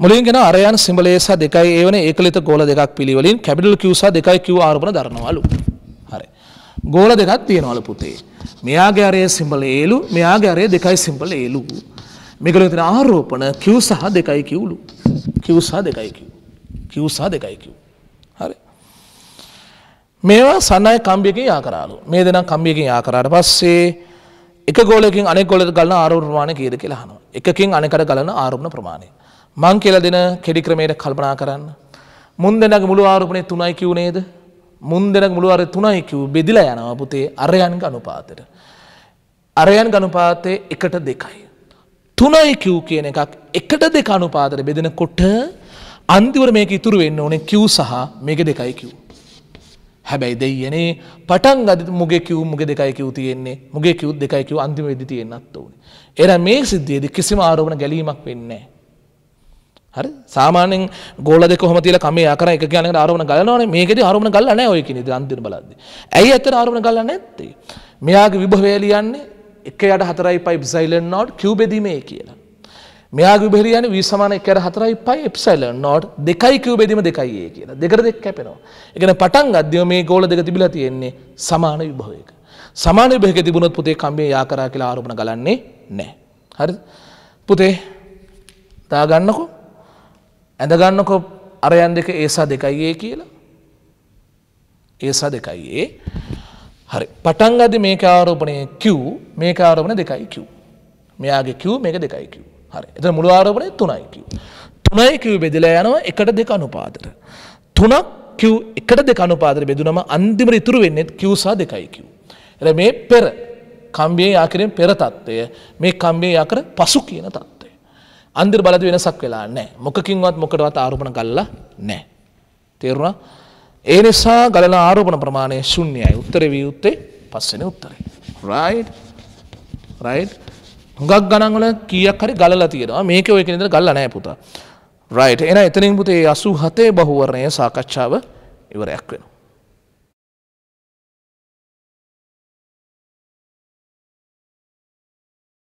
මුලින් ගෙන අරයන් සිඹලේ සහ දෙකයි ඒ වන ඒකලිත ගෝල දෙකක් පිළිවෙලින් කැපිටල් Q සහ 2Q ආරෝපණ දරනවලු. හරි. ගෝල දෙකක් තියෙනවලු පුතේ. මෙයාගේ අරයේ සිඹල ඒලු, මෙයාගේ අරයේ දෙකයි සිඹල ඒලු. මේගොල්ලෝ තියෙන ආරෝපණ Q සහ 2Q ලු. Q සහ 2Q. Q සහ 2Q. හරි. මේවා සන්නය කම්බියකින් යාකරාලු. මේ දෙනා කම්බියකින් යාකරාට පස්සේ එක ගෝලයකින් අනෙක් ගෝලයකට ගලන ආරෝපණ ප්‍රමාණය කීයද කියලා අහනවා. එකකින් අනෙකට ගලන ආරෝපණ ප්‍රමාණය. මං කියල දෙන කෙඩි ක්‍රමයට කල්පනා කරන්න. මුන් දෙනක මුළු ආරුපනේ තුනයි කිව් නේද මුන් දෙනක් මුළු අර තුනයි කිව් බෙදිල යනවා පුතේ අරයන් ගනුපාතට. අරයන් ගනුපාතය එකට දෙකයි. තුනයි කිව් කියන එකක් එකට දෙක අනුපාතර බෙදෙන කොට අන්තිවර මේක ඉතුරු වෙන්න ඕනේ කිව් සහ මේක දෙකයි කිව්. හැබැයි දෙයනේ පටන් ගද මුගේ කිව් මුග දෙකයි කිව් තියෙන්නේ මුගේ කිව් දෙකයි කිව් අන්තිම වෙදි තියෙන්නත් ඕනේ. එර මේ සිද්ධියේදී කිසිම ආරෝපණ ගැලීමක් වෙන්නේ නැහැ. හරි සාමාන්‍යයෙන් ගෝල දෙක කොහොම තියලා කමේ ආකර එක කියන්නේ ආරෝපණ ගලනවනේ මේකෙදි ආරෝපණ ගල්ලා නැහැ ඔය කියන දේ අන්තිම බලද්දි. ඇයි ඇත්තට ආරෝපණ ගල්ලා නැත්තේ? මෙයාගේ විභවය ලියන්නේ 1 4 5 නොට් කියුබෙදි මේ කියලා. මෙයාගේ විභවය ලියන්නේ 20 සමාන 1 4 5 නොට් 2 කියුබෙදිම 2යි ඒ කියලා. දෙකට දෙක කැපෙනවා. ඒ කියන්නේ පටන් ගද්දී මේ ගෝල දෙක තිබිලා තියෙන්නේ සමාන විභවයක. සමාන විභවයක තිබුණොත් පුතේ කමේ ආකරා කියලා ආරෝපණ ගලන්නේ නැහැ. හරිද? පුතේ දා ගන්නකෝ ඇඳගන්නකො අරයන් දෙක ඒසා දෙකයි ඒ කියලා ඒසා දෙකයි ඒ හරි පටන් අද මේක ආරෝපනය කිව් මේක ආරෝපන දෙකයි කිව් මෙයාගේ කිව් මේක දෙකයි කිව් හරි එත මුළු ආරෝපනය තුනයි කිව් තුනයි කිව් බෙදිලා යනවා එකට දෙක අනුපාතට තුනක් කිව් එකට දෙක අනුපාතර බෙදුනම අන්තිමට ඉතුරු වෙන්නෙත් කිව්සා දෙකයි කිව් එ මේ පෙර කම්බියේ ආකරෙන් පෙර තත්ත්වය මේ කම්බේ ආකර පසු කියන තත්ව අන්දිර් බලද වෙනසක් වෙලා නෑ මොකකින්වත් මොකටවත් ආරෝපණ කල්ලා නෑ. තේරුණා ඒ නිසා ගලන ආරෝපණ ප්‍රමාණය ශුන්‍යයි උත්තර වී යුත්තේ පස්සෙන උත්තරයි. රයි් රයි් හුඟක් ගණන්වල කියක් හරි ගලලා තියෙනවා මේක ඔය කෙනෙදර ගල්ලා නෑ පුතා. රයිට් එන එතනින් පුතේ අසු හතේ බහුවරණය සාකච්ඡාව ඉවරයක් වෙනවා.